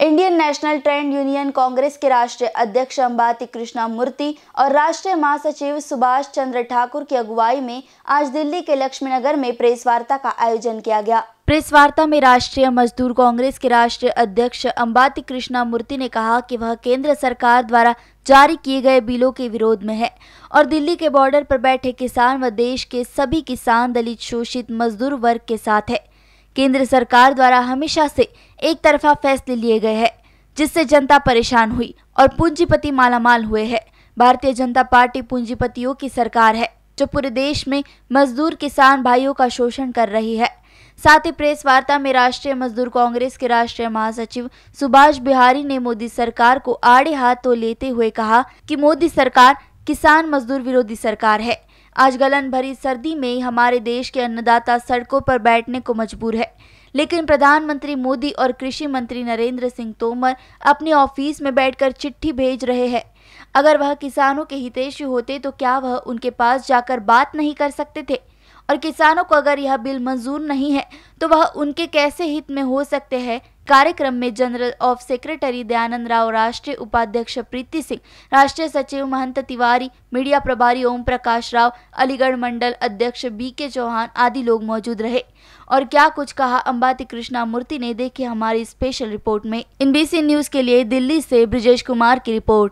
Indian national trade union Congress के राष्ट्रीय अध्यक्ष अंबाती कृष्णा मूर्ति और राष्ट्रीय महासचिव सुभाष चंद्र ठाकुर की अगुवाई में आज दिल्ली के लक्ष्मीनगर में प्रेस वार्ता का आयोजन किया गया प्रेस वार्ता में राष्ट्रीय मजदूर कांग्रेस के राष्ट्रीय अध्यक्ष अंबाती कृष्णा मूर्ति ने कहा कि वह केंद्र सरकार द्वारा जारी किए गए बिलों के विरोध में है और दिल्ली के बॉर्डर पर बैठे किसान व देश के सभी किसान दलित शोषित मजदूर वर्ग के साथ है केंद्र सरकार द्वारा हमेशा से एक तरफा फैसले लिए गए हैं जिससे जनता परेशान हुई और पूंजीपति मालामाल हुए हैं भारतीय जनता पार्टी पूंजीपतियों की सरकार है जो पूरे देश में मजदूर किसान भाइयों का शोषण कर रही है साथ ही प्रेस वार्ता में राष्ट्रीय मजदूर कांग्रेस के राष्ट्रीय महासचिव सुभाष बिहारी ने मोदी सरकार को आड़े हाथों लेते हुए कहा कि मोदी सरकार किसान मजदूर विरोधी सरकार है आज गलन भरी सर्दी में हमारे देश के अन्नदाता सड़कों पर बैठने को मजबूर है लेकिन प्रधानमंत्री मोदी और कृषि मंत्री नरेंद्र सिंह तोमर अपने ऑफिस में बैठकर चिट्ठी भेज रहे हैं अगर वह किसानों के हितेशी होते तो क्या वह उनके पास जाकर बात नहीं कर सकते थे और किसानों को अगर यह बिल मंजूर नहीं है तो वह उनके कैसे हित में हो सकते हैं कार्यक्रम में general of secretary Dayanand Rao राष्ट्रीय उपाध्यक्ष प्रीति सिंह राष्ट्रीय सचिव महंत तिवारी मीडिया प्रभारी ओम प्रकाश राव अलीगढ़ मंडल अध्यक्ष बी के चौहान आदि लोग मौजूद रहे और क्या कुछ कहा अंबाती कृष्णा मूर्ति ने देखी हमारी स्पेशल रिपोर्ट में एनबीसी न्यूज के लिए दिल्ली से ब्रजेश कुमार की रिपोर्ट